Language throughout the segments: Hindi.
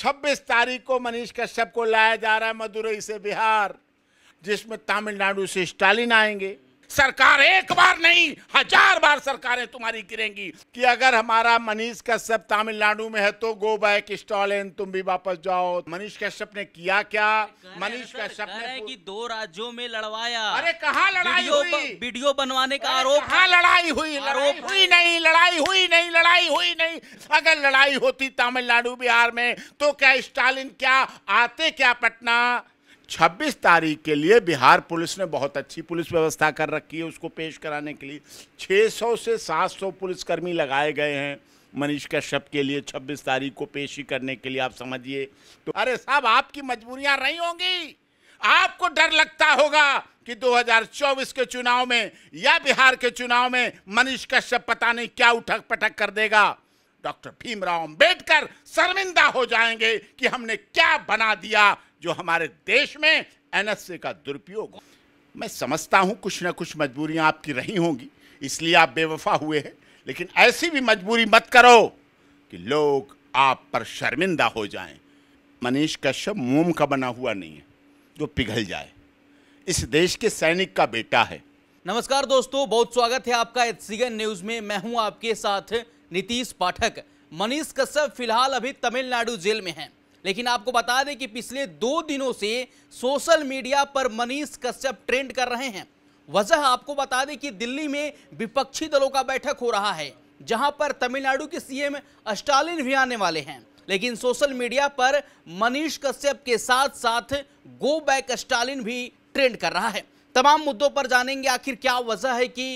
26 तारीख को मनीष कश्यप को लाया जा रहा है मदुरई से बिहार जिसमें तमिलनाडु से स्टालिन आएंगे सरकार एक बार नहीं हजार बार सरकारें तुम्हारी गिरेंगी कि अगर हमारा मनीष कश्यप तमिलनाडु में है तो गो बैक स्टॉलिन तुम भी वापस जाओ मनीष कश्यप ने किया क्या मनीष कश्यप ने कि दो राज्यों में लड़वाया अरे कहा लड़ाई वीडियो, हुई वीडियो बनवाने का आरोप कहा लड़ाई हुई लड़ाई हुई नहीं लड़ाई हुई नहीं लड़ाई हुई नहीं अगर लड़ाई होती तमिलनाडु बिहार में तो क्या स्टालिन क्या आते क्या पटना 26 तारीख के लिए बिहार पुलिस ने बहुत अच्छी पुलिस व्यवस्था कर रखी है उसको पेश कराने के लिए 600 से 700 पुलिसकर्मी लगाए गए हैं मनीष कश्यप के लिए 26 तारीख को पेशी करने के लिए आप समझिए तो अरे साहब आपकी मजबूरियां रही होंगी आपको डर लगता होगा कि 2024 के चुनाव में या बिहार के चुनाव में मनीष कश्यप पता नहीं क्या उठक पटक कर देगा डॉक्टर भीमराव अंबेडकर शर्मिंदा हो जाएंगे कि हमने क्या बना दिया जो हमारे देश में एनएसए का दुरुपयोग मैं समझता हूं कुछ ना कुछ मजबूरियां आपकी रही होंगी इसलिए आप बेवफा हुए हैं लेकिन ऐसी भी मजबूरी मत करो कि लोग आप पर शर्मिंदा हो जाएं। मनीष कश्यप मोम का बना हुआ नहीं है जो पिघल जाए इस देश के सैनिक का बेटा है नमस्कार दोस्तों बहुत स्वागत है आपका एचसीएन न्यूज में मैं हूं आपके साथ नीतीश पाठक मनीष कश्यप फिलहाल अभी तमिलनाडु जेल में हैं लेकिन आपको बता दें कि पिछले दो दिनों से सोशल मीडिया पर मनीष कश्यप ट्रेंड कर रहे हैं वजह आपको बता दें कि दिल्ली में विपक्षी दलों का बैठक हो रहा है जहां पर तमिलनाडु के सीएम स्टालिन भी आने वाले हैं लेकिन सोशल मीडिया पर मनीष कश्यप के साथ साथ गो बैक स्टालिन भी ट्रेंड कर रहा है तमाम मुद्दों पर जानेंगे आखिर क्या वजह है कि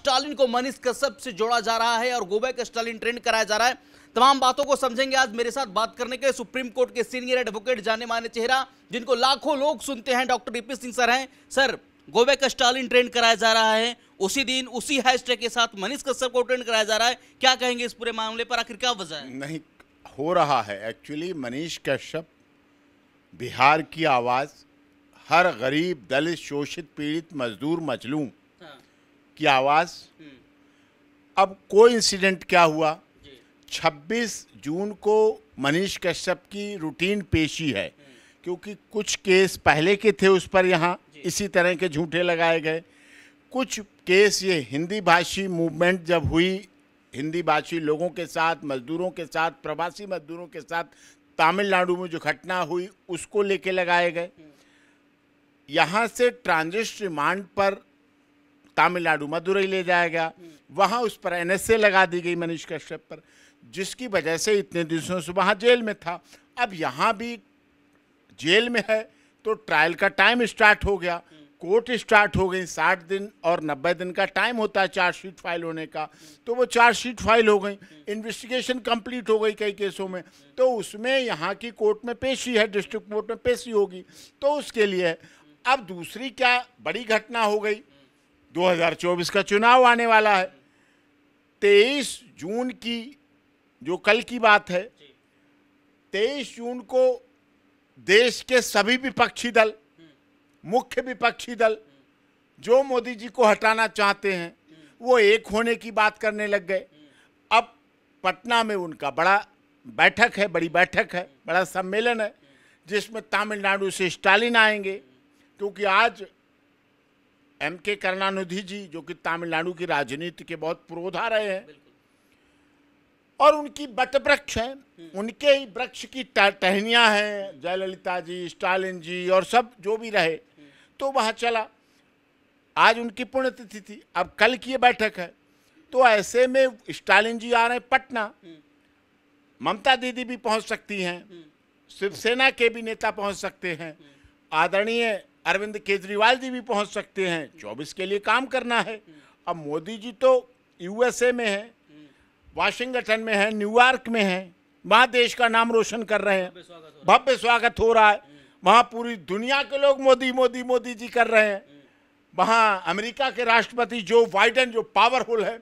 स्टालिन को मनीष कश्यप से जोड़ा जा रहा है और गो बैक स्टालिन ट्रेंड कराया जा रहा है तमाम बातों को समझेंगे आज मेरे साथ बात करने के सुप्रीम कोर्ट के सीनियर एडवोकेट जाने माने चेहरा जिनको लाखों लोग सुनते हैं डॉक्टर डीपी सिंह सर हैं sir go back Stalin trend कराया जा रहा है उसी दिन उसी हैशटैग के साथ मनीष कश्यप को ट्रेंड कराया जा रहा है क्या कहेंगे इस पूरे मामले पर आखिर क्या वजह है नहीं हो रहा है एक्चुअली मनीष कश्यप बिहार की आवाज़ हर गरीब दलित शोषित पीड़ित मजदूर मजलूम हाँ। की आवाज़ हम्म। अब कोई इंसिडेंट क्या हुआ 26 जून को मनीष कश्यप की रूटीन पेशी है हम्म। क्योंकि कुछ केस पहले के थे उस पर यहाँ इसी तरह के झूठे लगाए गए कुछ केस ये हिंदी भाषी मूवमेंट जब हुई हिंदी भाषी लोगों के साथ मजदूरों के साथ प्रवासी मजदूरों के साथ तमिलनाडु में जो घटना हुई उसको लेके लगाए गए यहाँ से ट्रांजिस्ट रिमांड पर तमिलनाडु मदुरई ले जाया गया वहाँ उस पर एनएसए लगा दी गई मनीष कश्यप पर जिसकी वजह से इतने दिनों से वहाँ जेल में था अब यहाँ भी जेल में है तो ट्रायल का टाइम स्टार्ट हो गया कोर्ट स्टार्ट हो गई साठ दिन और नब्बे दिन का टाइम होता है चार्जशीट फाइल होने का तो वो चार्जशीट फाइल हो गई इन्वेस्टिगेशन कंप्लीट हो गई कई केसों में तो उसमें यहाँ की कोर्ट में पेशी है डिस्ट्रिक्ट कोर्ट में पेशी होगी तो उसके लिए अब दूसरी क्या बड़ी घटना हो गई 2024 का चुनाव आने वाला है 23 जून की जो कल की बात है 23 जून को देश के सभी विपक्षी दल मुख्य विपक्षी दल जो मोदी जी को हटाना चाहते हैं वो एक होने की बात करने लग गए अब पटना में उनका बड़ा बैठक है बड़ी बैठक है बड़ा सम्मेलन है जिसमें तमिलनाडु से स्टालिन आएंगे क्योंकि आज एम के करुणानिधि जी जो कि तमिलनाडु की राजनीति के बहुत पुरोधा रहे हैं और उनकी बटवृक्ष हैं उनके ही वृक्ष की टहनियाँ हैं जयललिता जी स्टालिन जी और सब जो भी रहे तो वहाँ चला आज उनकी पुण्यतिथि थी अब कल की ये बैठक है तो ऐसे में स्टालिन जी आ रहे हैं पटना हम्म। ममता दीदी भी पहुंच सकती हैं हम्म। शिवसेना के भी नेता पहुंच सकते हैं हम्म। आदरणीय अरविंद केजरीवाल जी भी पहुंच सकते हैं चौबीस के लिए काम करना है अब मोदी जी तो यूएसए में है वाशिंगटन में है न्यूयॉर्क में है वहाँ देश का नाम रोशन कर रहे हैं भव्य स्वागत हो रहा है वहाँ पूरी दुनिया के लोग मोदी मोदी मोदी जी कर रहे हैं वहाँ अमेरिका के राष्ट्रपति जो बाइडन जो पावरफुल है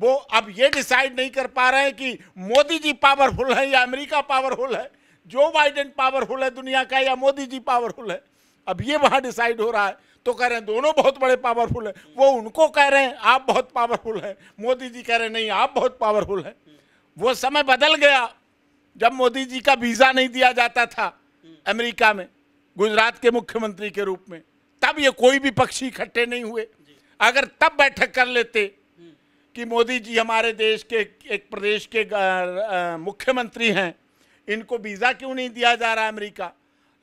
वो अब ये डिसाइड नहीं कर पा रहे हैं कि मोदी जी पावरफुल है या अमेरिका पावरफुल है जो बाइडन पावरफुल है दुनिया का या मोदी जी पावरफुल है अब ये वहाँ डिसाइड हो रहा है तो कह रहे हैं दोनों बहुत बड़े पावरफुल हैं वो उनको कह रहे हैं आप बहुत पावरफुल हैं मोदी जी कह रहे हैं नहीं आप बहुत पावरफुल हैं वो समय बदल गया जब मोदी जी का वीज़ा नहीं दिया जाता था अमेरिका में गुजरात के मुख्यमंत्री के रूप में तब ये कोई भी पक्षी इकट्ठे नहीं हुए अगर तब बैठक कर लेते कि मोदी जी हमारे देश के एक प्रदेश के मुख्यमंत्री हैं इनको वीज़ा क्यों नहीं दिया जा रहा है अमेरिका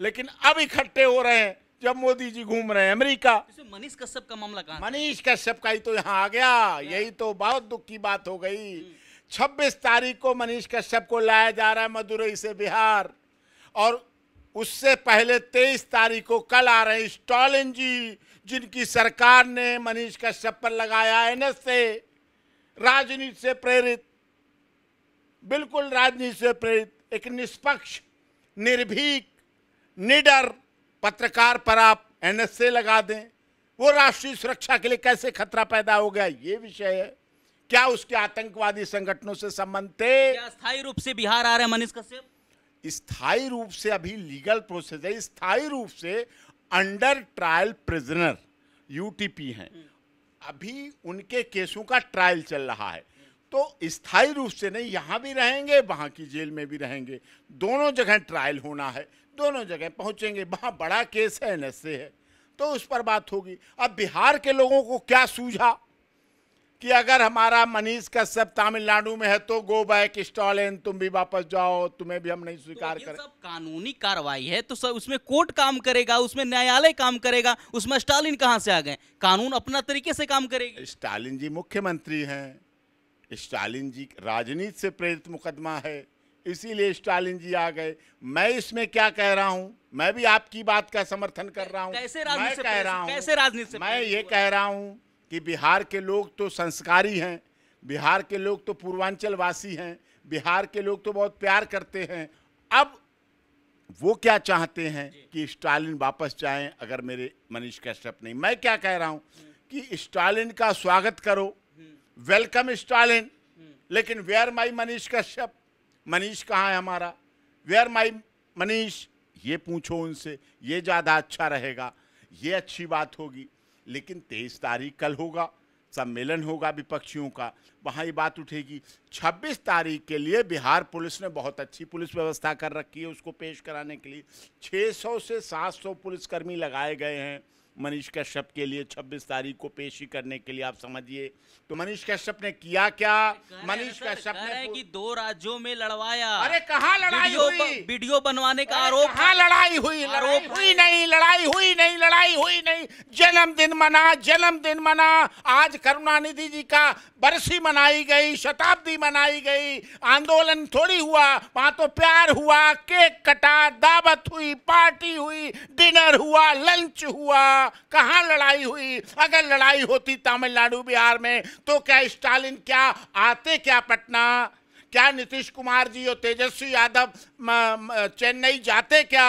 लेकिन अब इकट्ठे हो रहे हैं जब मोदी जी घूम रहे हैं अमेरिका मनीष कश्यप का मामला कहा मनीष कश्यप का ही तो यहाँ आ गया यही तो बहुत दुख की बात हो गई हम्म। छब्बीस तारीख को मनीष कश्यप को लाया जा रहा है मदुरई से बिहार और उससे पहले तेईस तारीख को कल आ रहे स्टॉलिन जी जिनकी सरकार ने मनीष कश्यप पर लगाया एनएस से राजनीति से प्रेरित बिल्कुल राजनीति से प्रेरित एक निष्पक्ष निर्भीक निडर पत्रकार पर आप एनएसए लगा दें वो राष्ट्रीय सुरक्षा के लिए कैसे खतरा पैदा हो गया ये विषय है क्या उसके आतंकवादी संगठनों से संबंध थे स्थायी रूप से बिहार आ रहे हैं मनीष कश्यप स्थायी रूप से अभी लीगल प्रोसेस है स्थायी रूप से अंडर ट्रायल प्रिजनर यूटीपी हैं अभी उनके केसों का ट्रायल चल रहा है तो स्थायी रूप से नहीं यहाँ भी रहेंगे वहाँ की जेल में भी रहेंगे दोनों जगह ट्रायल होना है दोनों जगह पहुँचेंगे वहाँ बड़ा केस है एन है तो उस पर बात होगी अब बिहार के लोगों को क्या सूझा कि अगर हमारा मनीष कश्यप तमिलनाडु में है तो गो बैक स्टॉल एंड तुम भी वापस जाओ तुम्हें भी हम नहीं तो स्वीकार तो करें कानूनी कार्रवाई है तो सर उसमें कोर्ट काम करेगा उसमें न्यायालय काम करेगा उसमें स्टालिन कहाँ से आ गए कानून अपना तरीके से काम करेगा स्टालिन जी मुख्यमंत्री हैं स्टालिन जी राजनीति से प्रेरित मुकदमा है इसीलिए स्टालिन जी आ गए मैं इसमें क्या कह रहा हूँ मैं भी आपकी बात का समर्थन कर रहा हूँ कैसे राजनीति कह रहा हूँ कैसे राजनीति मैं ये कह रहा हूँ कि बिहार के लोग तो संस्कारी हैं बिहार के लोग तो पूर्वांचलवासी हैं बिहार के लोग तो बहुत प्यार करते हैं अब वो क्या चाहते हैं कि स्टालिन वापस जाएं अगर मेरे मनीष कश्यप नहीं मैं क्या कह रहा हूं कि स्टालिन का स्वागत करो हम्म। Welcome Stalin hmm. लेकिन वेयर माई मनीष कश्यप मनीष कहाँ है हमारा वेयर माई मनीष ये पूछो उनसे ये ज़्यादा अच्छा रहेगा ये अच्छी बात होगी लेकिन तेईस तारीख कल होगा सम्मेलन होगा विपक्षियों का वहाँ ये बात उठेगी 26 तारीख के लिए बिहार पुलिस ने बहुत अच्छी पुलिस व्यवस्था कर रखी है उसको पेश कराने के लिए 600 से 700 पुलिसकर्मी लगाए गए हैं मनीष कश्यप के लिए 26 तारीख को पेशी करने के लिए आप समझिए तो मनीष कश्यप ने किया क्या मनीष कश्यप ने कि दो राज्यों में लड़वाया अरे कहा लड़ाई हुई वीडियो बनवाने का आरोप कहा लड़ाई हुई आरोप हुई नहीं लड़ाई हुई नहीं लड़ाई हुई नहीं जन्मदिन मना जन्मदिन मना आज करुणानिधि जी का बरसी मनाई गई शताब्दी मनाई गई आंदोलन थोड़ी हुआ वहां तो प्यार हुआ केक कटा दावत हुई पार्टी हुई डिनर हुआ लंच हुआ कहाँ लड़ाई हुई अगर लड़ाई होती तमिलनाडु बिहार में तो क्या स्टालिन क्या आते क्या पटना क्या नीतीश कुमार जी और तेजस्वी यादव चेन्नई जाते क्या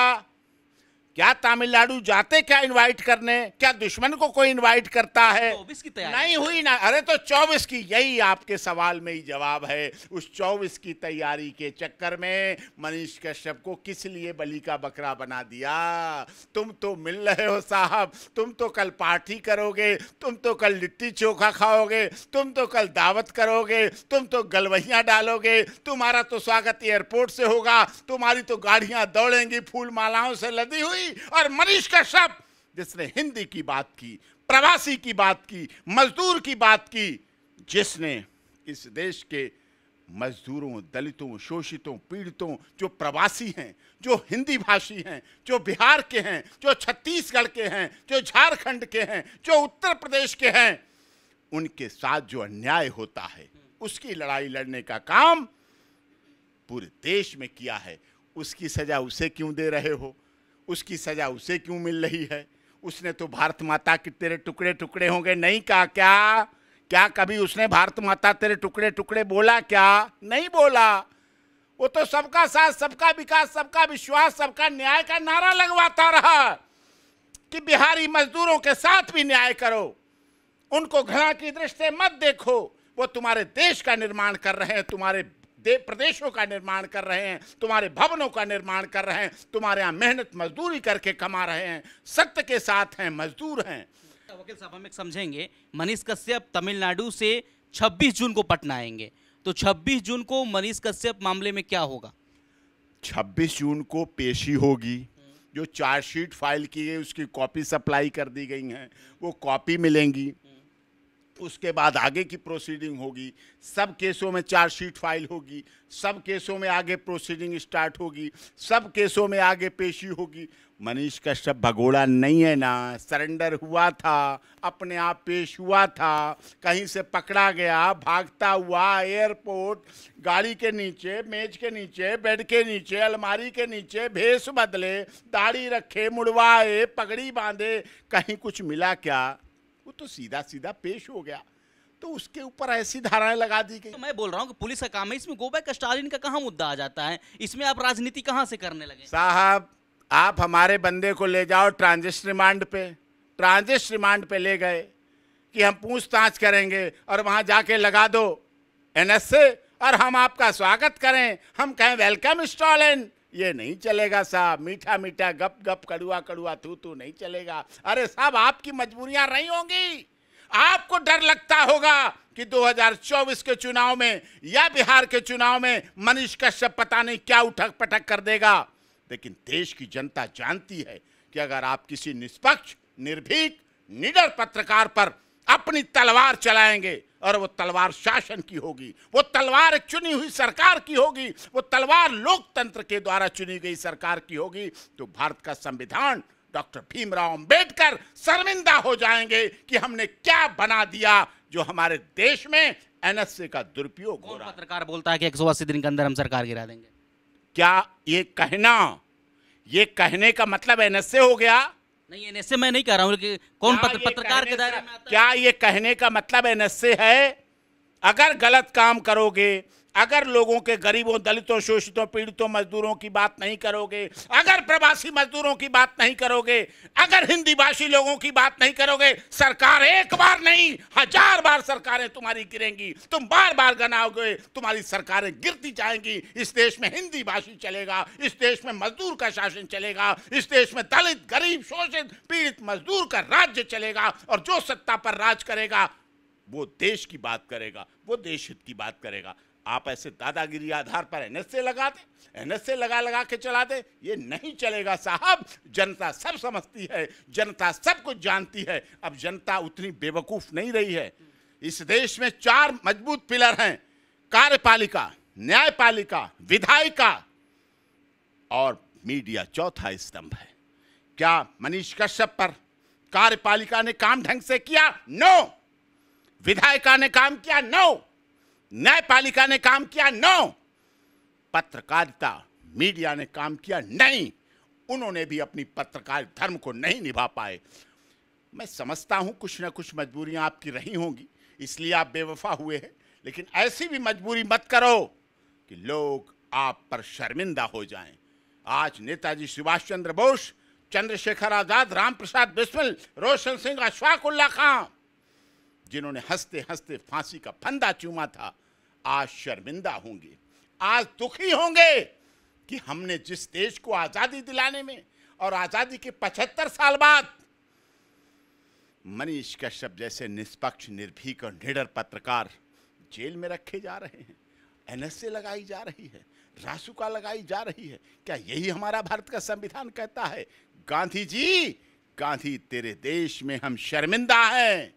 क्या तमिलनाडु जाते क्या इनवाइट करने क्या दुश्मन को कोई इनवाइट करता है चौबीस की तैयारी नहीं हुई ना अरे तो चौबीस की यही आपके सवाल में ही जवाब है उस चौबीस की तैयारी के चक्कर में मनीष कश्यप को किस लिए बलि का बकरा बना दिया तुम तो मिल रहे हो साहब तुम तो कल पार्टी करोगे तुम तो कल लिट्टी चोखा खाओगे तुम तो कल दावत करोगे तुम तो गलवहियाँ डालोगे तुम्हारा तो स्वागत एयरपोर्ट से होगा तुम्हारी तो गाड़ियाँ दौड़ेंगी फूल मालाओं से लदी हुई तिवारी और मनीष कश्यप जिसने हिंदी की बात की प्रवासी की बात की मजदूर की बात की जिसने इस देश के मजदूरों दलितों शोषितों पीड़ितों जो प्रवासी हैं जो हिंदी भाषी हैं जो बिहार के हैं जो छत्तीसगढ़ के हैं जो झारखंड के हैं जो उत्तर प्रदेश के हैं उनके साथ जो अन्याय होता है उसकी लड़ाई लड़ने का काम पूरे देश में किया है उसकी सजा उसे क्यों दे रहे हो उसकी सजा उसे क्यों मिल रही है उसने तो भारत माता के तेरे टुकड़े टुकड़े होंगे नहीं कहा क्या क्या कभी उसने भारत माता तेरे टुकड़े टुकड़े बोला क्या नहीं बोला वो तो सबका साथ सबका विकास सबका विश्वास सबका न्याय का नारा लगवाता रहा कि बिहारी मजदूरों के साथ भी न्याय करो उनको घृणा की दृष्टि मत देखो वो तुम्हारे देश का निर्माण कर रहे हैं तुम्हारे प्रदेशों का निर्माण कर रहे हैं तुम्हारे भवनों का निर्माण कर रहे हैं तुम्हारे यहाँ मेहनत मजदूरी करके कमा रहे हैं सत्य के साथ हैं मजदूर हैं वकील साहब हम एक समझेंगे मनीष कश्यप तमिलनाडु से 26 जून को पटना आएंगे तो 26 जून को मनीष कश्यप मामले में क्या होगा 26 जून को पेशी होगी जो चार्जशीट फाइल की गई उसकी कॉपी सप्लाई कर दी गई हैं वो कॉपी मिलेंगी उसके बाद आगे की प्रोसीडिंग होगी सब केसों में चार्जशीट फाइल होगी सब केसों में आगे प्रोसीडिंग स्टार्ट होगी सब केसों में आगे पेशी होगी मनीष कश्यप भगोड़ा नहीं है ना सरेंडर हुआ था अपने आप पेश हुआ था कहीं से पकड़ा गया भागता हुआ एयरपोर्ट गाड़ी के नीचे मेज के नीचे बेड के नीचे अलमारी के नीचे भेस बदले दाढ़ी रखे मुड़वाए पगड़ी बांधे कहीं कुछ मिला क्या वो तो सीधा सीधा पेश हो गया तो उसके ऊपर ऐसी धाराएं लगा दी गई तो मैं बोल रहा हूँ कि पुलिस का काम है इसमें गोबैक स्टालिन का कहाँ मुद्दा आ जाता है इसमें आप राजनीति कहाँ से करने लगे साहब आप हमारे बंदे को ले जाओ ट्रांजिस्ट रिमांड पे ट्रांजिस्ट रिमांड पे ले गए कि हम पूछताछ करेंगे और वहाँ जाके लगा दो एनएसए और हम आपका स्वागत करें हम कहें वेलकम स्टालिन ये नहीं चलेगा साहब मीठा मीठा गप गप कड़ुआ कड़ुआ तू तू नहीं चलेगा अरे साहब आपकी मजबूरियां रही होंगी आपको डर लगता होगा कि 2024 के चुनाव में या बिहार के चुनाव में मनीष कश्यप पता नहीं क्या उठक पटक कर देगा लेकिन देश की जनता जानती है कि अगर आप किसी निष्पक्ष निर्भीक निडर पत्रकार पर अपनी तलवार चलाएंगे और वो तलवार शासन की होगी वो तलवार चुनी हुई सरकार की होगी वो तलवार लोकतंत्र के द्वारा चुनी गई सरकार की होगी तो भारत का संविधान डॉक्टर भीमराव अंबेडकर शर्मिंदा हो जाएंगे कि हमने क्या बना दिया जो हमारे देश में एनएसए का दुरुपयोग हो रहा पत्रकार बोलता है कि एक दिन के अंदर हम सरकार गिरा देंगे क्या ये कहना ये कहने का मतलब एनएसए हो गया नहीं एनएसए मैं नहीं कह रहा हूँ कि कौन पत्र, पत्रकार के दायरे में क्या ये कहने का मतलब एनएसए है अगर गलत काम करोगे अगर लोगों के गरीबों दलितों शोषितों पीड़ितों मजदूरों की बात नहीं करोगे अगर प्रवासी मजदूरों की बात नहीं करोगे अगर हिंदी भाषी लोगों की बात नहीं करोगे सरकार एक बार नहीं हजार बार सरकारें तुम्हारी गिरेंगी तुम बार बार गनाओगे तुम्हारी सरकारें गिरती जाएंगी इस देश में हिंदी भाषी चलेगा इस देश में मजदूर का शासन चलेगा इस देश में दलित गरीब शोषित पीड़ित मजदूर का राज्य चलेगा और जो सत्ता पर राज करेगा वो देश की बात करेगा वो देश हित की बात करेगा आप ऐसे दादागिरी आधार पर एन लगाते एन लगा लगा के चलाते ये नहीं चलेगा साहब जनता सब समझती है जनता सब कुछ जानती है अब जनता उतनी बेवकूफ़ नहीं रही है इस देश में चार मजबूत पिलर हैं कार्यपालिका न्यायपालिका विधायिका और मीडिया चौथा स्तंभ है क्या मनीष कश्यप पर कार्यपालिका ने काम ढंग से किया नो विधायिका ने काम किया नो न्यायपालिका ने काम किया नो पत्रकारिता मीडिया ने काम किया नहीं उन्होंने भी अपनी पत्रकार धर्म को नहीं निभा पाए मैं समझता हूं कुछ ना कुछ मजबूरियां आपकी रही होंगी इसलिए आप बेवफा हुए हैं लेकिन ऐसी भी मजबूरी मत करो कि लोग आप पर शर्मिंदा हो जाएं। आज नेताजी सुभाष चंद्र बोस चंद्रशेखर आजाद राम प्रसाद बिस्मिल रोशन सिंह अशफाक उल्ला खां जिन्होंने हंसते हंसते फांसी का फंदा चूमा था आज शर्मिंदा होंगे आज दुखी होंगे कि हमने जिस देश को आज़ादी दिलाने में और आज़ादी के पचहत्तर साल बाद मनीष कश्यप जैसे निष्पक्ष निर्भीक और निडर पत्रकार जेल में रखे जा रहे हैं एनएसए लगाई जा रही है रासुका लगाई जा रही है क्या यही हमारा भारत का संविधान कहता है गांधी जी गांधी तेरे देश में हम शर्मिंदा हैं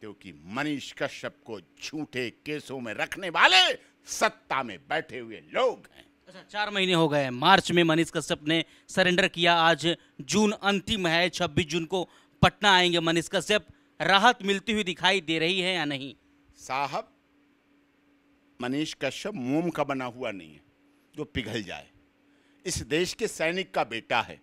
क्योंकि मनीष कश्यप को झूठे केसों में रखने वाले सत्ता में बैठे हुए लोग हैं अच्छा चार महीने हो गए मार्च में मनीष कश्यप ने सरेंडर किया आज जून अंतिम है छब्बीस जून को पटना आएंगे मनीष कश्यप राहत मिलती हुई दिखाई दे रही है या नहीं साहब मनीष कश्यप मोम का बना हुआ नहीं है जो पिघल जाए इस देश के सैनिक का बेटा है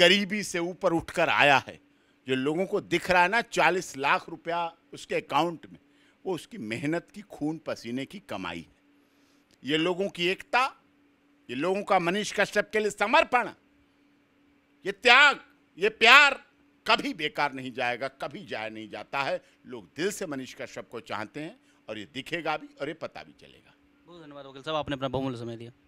गरीबी से ऊपर उठकर आया है जो लोगों को दिख रहा है ना चालीस लाख रुपया उसके अकाउंट में वो उसकी मेहनत की खून पसीने की कमाई है ये लोगों की एकता ये लोगों का मनीष कश्यप के लिए समर्पण ये त्याग ये प्यार कभी बेकार नहीं जाएगा कभी जाया नहीं जाता है लोग दिल से मनीष कश्यप को चाहते हैं और ये दिखेगा भी और ये पता भी चलेगा बहुत धन्यवाद वकील साहब आपने अपना बहुमूल्य समय दिया